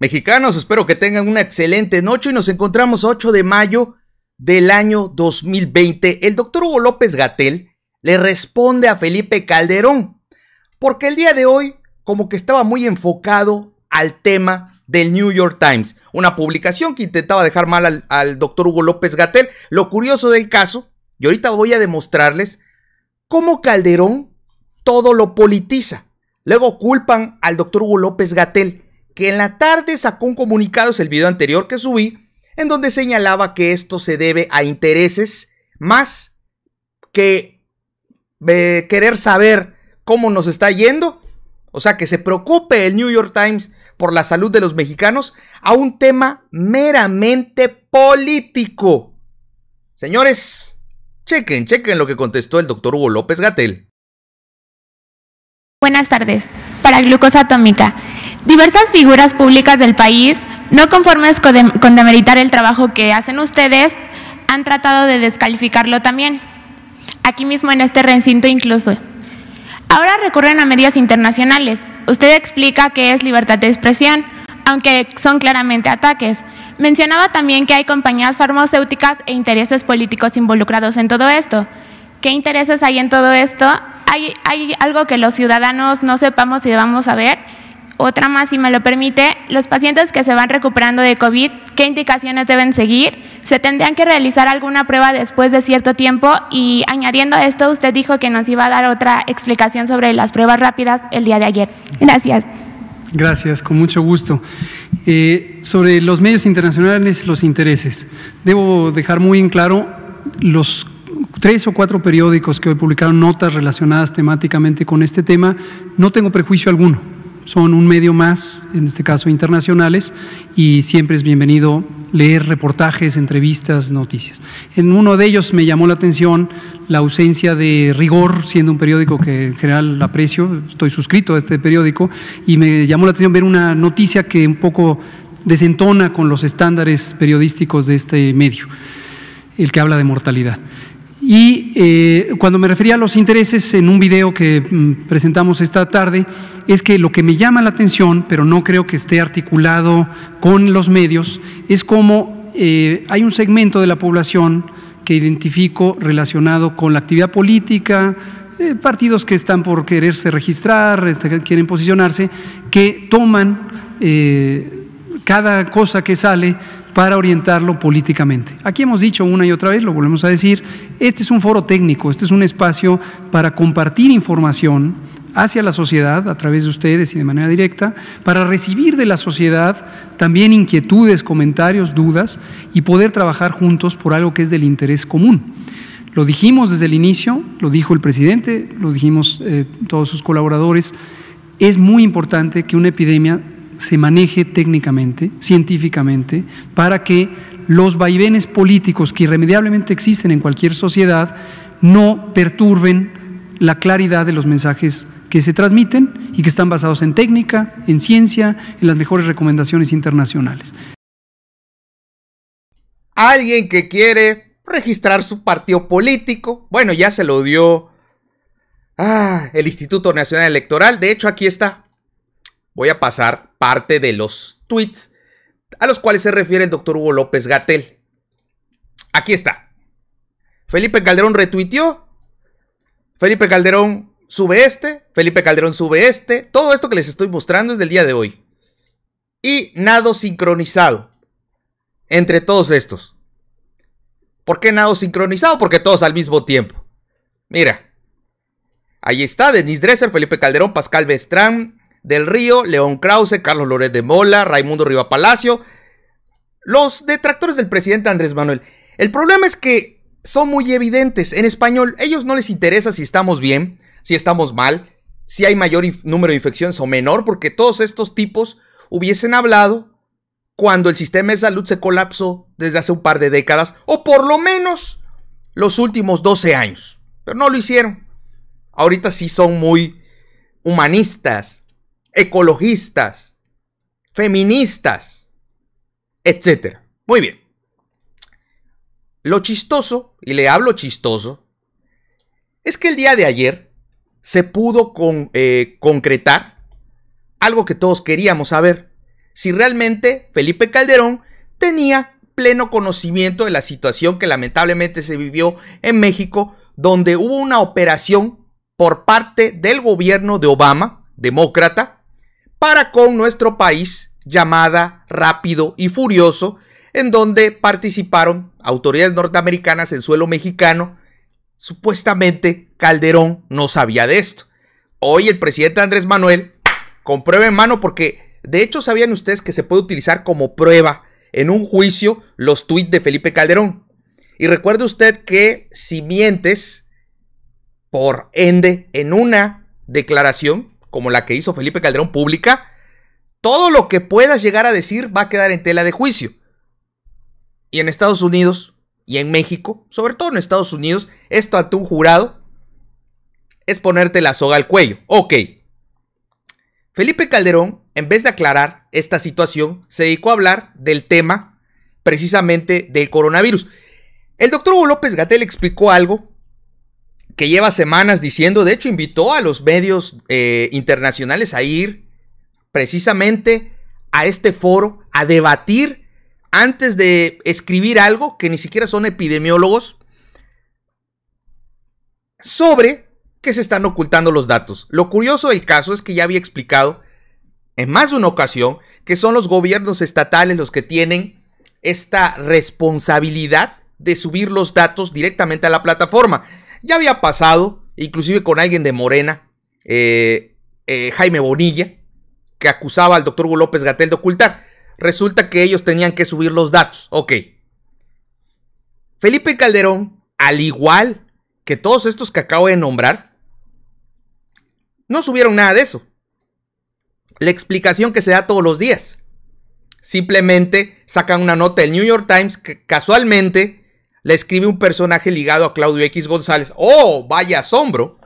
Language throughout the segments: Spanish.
Mexicanos, espero que tengan una excelente noche y nos encontramos 8 de mayo del año 2020. El doctor Hugo López Gatel le responde a Felipe Calderón, porque el día de hoy como que estaba muy enfocado al tema del New York Times, una publicación que intentaba dejar mal al, doctor Hugo López Gatel. Lo curioso del caso, y ahorita voy a demostrarles cómo Calderón todo lo politiza. Luego culpan al doctor Hugo López Gatel que en la tarde sacó un comunicado, es el video anterior que subí, en donde señalaba que esto se debe a intereses más que eh, querer saber cómo nos está yendo. O sea, que se preocupe el New York Times por la salud de los mexicanos a un tema meramente político. Señores, chequen, chequen lo que contestó el doctor Hugo López Gatel. Buenas tardes. Para Glucosa Atómica, Diversas figuras públicas del país, no conformes con demeritar el trabajo que hacen ustedes, han tratado de descalificarlo también, aquí mismo en este recinto incluso. Ahora recurren a medios internacionales. Usted explica que es libertad de expresión, aunque son claramente ataques. Mencionaba también que hay compañías farmacéuticas e intereses políticos involucrados en todo esto. ¿Qué intereses hay en todo esto? ¿Hay, algo que los ciudadanos no sepamos y debamos saber? Otra más, si me lo permite, los pacientes que se van recuperando de COVID, ¿qué indicaciones deben seguir? ¿Se tendrían que realizar alguna prueba después de cierto tiempo? Y añadiendo a esto, usted dijo que nos iba a dar otra explicación sobre las pruebas rápidas el día de ayer. Gracias. Gracias, con mucho gusto. Eh, sobre los medios internacionales, los intereses. Debo dejar muy en claro los tres o cuatro periódicos que hoy publicaron notas relacionadas temáticamente con este tema. No tengo prejuicio alguno son un medio más, en este caso internacionales, y siempre es bienvenido leer reportajes, entrevistas, noticias. En uno de ellos me llamó la atención la ausencia de rigor, siendo un periódico que en general aprecio, estoy suscrito a este periódico, y me llamó la atención ver una noticia que un poco desentona con los estándares periodísticos de este medio, el que habla de mortalidad. Y eh, cuando me refería a los intereses en un video que mm, presentamos esta tarde, es que lo que me llama la atención, pero no creo que esté articulado con los medios, es cómo eh, hay un segmento de la población que identifico relacionado con la actividad política, eh, partidos que están por quererse registrar, este, quieren posicionarse, que toman cada cosa que sale para orientarlo políticamente. Aquí hemos dicho una y otra vez, lo volvemos a decir, este es un foro técnico, este es un espacio para compartir información hacia la sociedad a través de ustedes y de manera directa, para recibir de la sociedad también inquietudes, comentarios, dudas y poder trabajar juntos por algo que es del interés común. Lo dijimos desde el inicio, lo dijo el presidente, lo dijimos eh, todos sus colaboradores, es muy importante que una epidemia se maneje técnicamente, científicamente, para que los vaivenes políticos que irremediablemente existen en cualquier sociedad no perturben la claridad de los mensajes que se transmiten y que están basados en técnica, en ciencia, en las mejores recomendaciones internacionales. Alguien que quiere registrar su partido político, bueno, ya se lo dio ah, el Instituto Nacional Electoral, de hecho aquí está, voy a pasar parte de los tweets a los cuales se refiere el doctor Hugo López Gatel. Aquí está. Felipe Calderón retuiteó. Felipe Calderón sube este. Felipe Calderón sube este. Todo esto que les estoy mostrando es del día de hoy. Y nado sincronizado. Entre todos estos. ¿Por qué nado sincronizado? Porque todos al mismo tiempo. Mira. Ahí está, Denis Dresser, Felipe Calderón, Pascal Bestrán, del Río, León Krause, Carlos Loret de Mola, Raimundo Riva Palacio, los detractores del presidente Andrés Manuel. El problema es que son muy evidentes. En español, ellos no les interesa si estamos bien, si estamos mal, si hay mayor número de infecciones o menor, porque todos estos tipos hubiesen hablado cuando el sistema de salud se colapsó desde hace un par de décadas, o por lo menos los últimos 12 años. Pero no lo hicieron. Ahorita sí son muy humanistas, ecologistas, feministas, etcétera. Muy bien. Lo chistoso, y le hablo chistoso, es que el día de ayer se pudo con, eh, concretar algo que todos queríamos saber, si realmente Felipe Calderón tenía pleno conocimiento de la situación que lamentablemente se vivió en México, donde hubo una operación por parte del gobierno de Obama, demócrata, para con nuestro país llamada Rápido y Furioso, en donde participaron autoridades norteamericanas en suelo mexicano. Supuestamente Calderón no sabía de esto. Hoy el presidente Andrés Manuel comprueba en mano porque de hecho sabían ustedes que se puede utilizar como prueba en un juicio los tuits de Felipe Calderón. Y recuerde usted que si mientes por ende en una declaración, como la que hizo Felipe Calderón pública, todo lo que puedas llegar a decir va a quedar en tela de juicio. Y en Estados Unidos y en México, sobre todo en Estados Unidos, esto ante un jurado es ponerte la soga al cuello. Ok. Felipe Calderón, en vez de aclarar esta situación, se dedicó a hablar del tema precisamente del coronavirus. El doctor Hugo López Gatel explicó algo que lleva semanas diciendo, de hecho invitó a los medios eh, internacionales a ir precisamente a este foro, a debatir antes de escribir algo que ni siquiera son epidemiólogos, sobre que se están ocultando los datos. Lo curioso del caso es que ya había explicado en más de una ocasión que son los gobiernos estatales los que tienen esta responsabilidad de subir los datos directamente a la plataforma. Ya había pasado, inclusive con alguien de Morena, eh, eh, Jaime Bonilla, que acusaba al doctor Hugo López Gatel de ocultar. Resulta que ellos tenían que subir los datos. Ok. Felipe Calderón, al igual que todos estos que acabo de nombrar, no subieron nada de eso. La explicación que se da todos los días. Simplemente sacan una nota del New York Times que casualmente le escribe un personaje ligado a Claudio X González. ¡Oh, vaya asombro!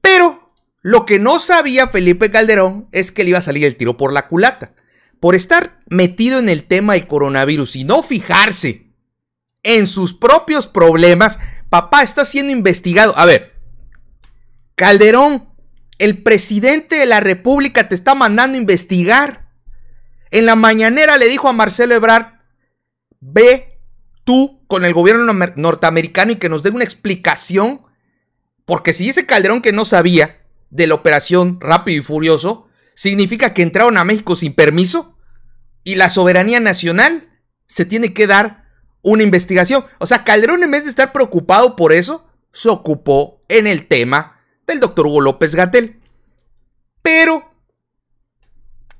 Pero lo que no sabía Felipe Calderón es que le iba a salir el tiro por la culata. Por estar metido en el tema del coronavirus y no fijarse en sus propios problemas, papá está siendo investigado. A ver, Calderón, el presidente de la República te está mandando investigar. En la mañanera le dijo a Marcelo Ebrard, ve tú con el gobierno norteamericano y que nos dé una explicación. Porque si ese Calderón que no sabía de la operación Rápido y Furioso, significa que entraron a México sin permiso y la soberanía nacional se tiene que dar una investigación. O sea, Calderón en vez de estar preocupado por eso, se ocupó en el tema del doctor Hugo López Gatel. Pero,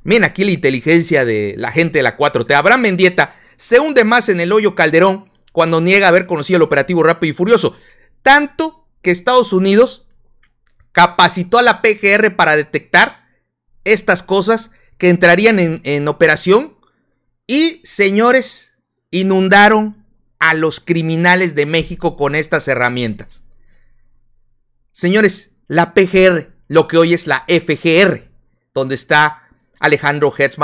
miren aquí la inteligencia de la gente de la 4T. Abraham Mendieta se hunde más en el hoyo Calderón cuando niega haber conocido el operativo rápido y furioso. Tanto que Estados Unidos capacitó a la PGR para detectar estas cosas que entrarían en, operación y, señores, inundaron a los criminales de México con estas herramientas. Señores, la PGR, lo que hoy es la FGR, donde está Alejandro Hertz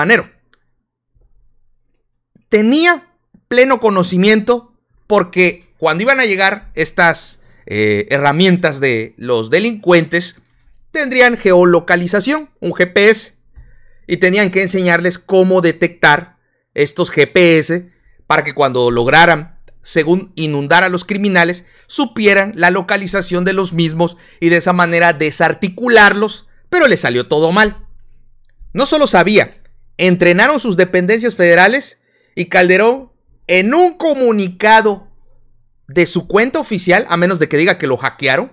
tenía pleno conocimiento porque cuando iban a llegar estas eh, herramientas de los delincuentes, tendrían geolocalización, un GPS, y tenían que enseñarles cómo detectar estos GPS para que cuando lograran, según inundar a los criminales, supieran la localización de los mismos y de esa manera desarticularlos, pero le salió todo mal. No solo sabía, entrenaron sus dependencias federales y Calderón, en un comunicado de su cuenta oficial, a menos de que diga que lo hackearon,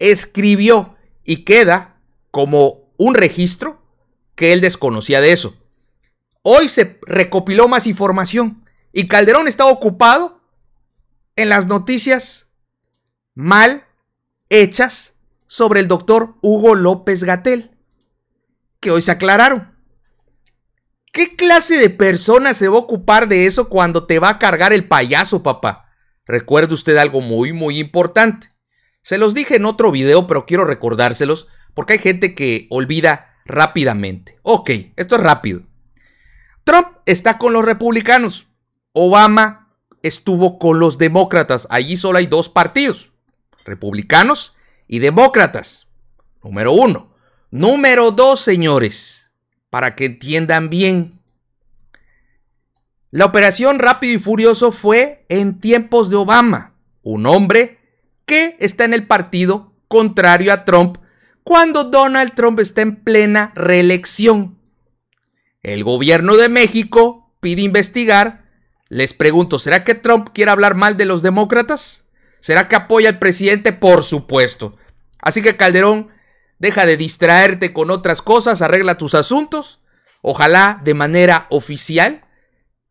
escribió y queda como un registro que él desconocía de eso. Hoy se recopiló más información y Calderón está ocupado en las noticias mal hechas sobre el doctor Hugo López Gatel, que hoy se aclararon. ¿Qué clase de persona se va a ocupar de eso cuando te va a cargar el payaso, papá? Recuerde usted algo muy, muy importante. Se los dije en otro video, pero quiero recordárselos porque hay gente que olvida rápidamente. Ok, esto es rápido. Trump está con los republicanos. Obama estuvo con los demócratas. Allí solo hay dos partidos, republicanos y demócratas. Número uno. Número dos, señores para que entiendan bien. La operación Rápido y Furioso fue en tiempos de Obama, un hombre que está en el partido contrario a Trump cuando Donald Trump está en plena reelección. El gobierno de México pide investigar. Les pregunto, ¿será que Trump quiere hablar mal de los demócratas? ¿Será que apoya al presidente? Por supuesto. Así que Calderón deja de distraerte con otras cosas, arregla tus asuntos, ojalá de manera oficial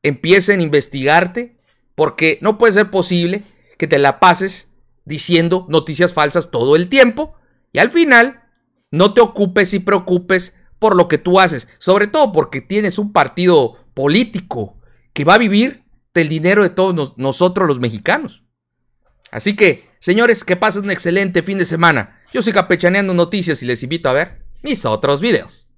empiecen a investigarte, porque no puede ser posible que te la pases diciendo noticias falsas todo el tiempo y al final no te ocupes y preocupes por lo que tú haces, sobre todo porque tienes un partido político que va a vivir del dinero de todos nosotros los mexicanos. Así que, señores, que pasen un excelente fin de semana. Yo soy Capechaneando Noticias y les invito a ver mis otros videos.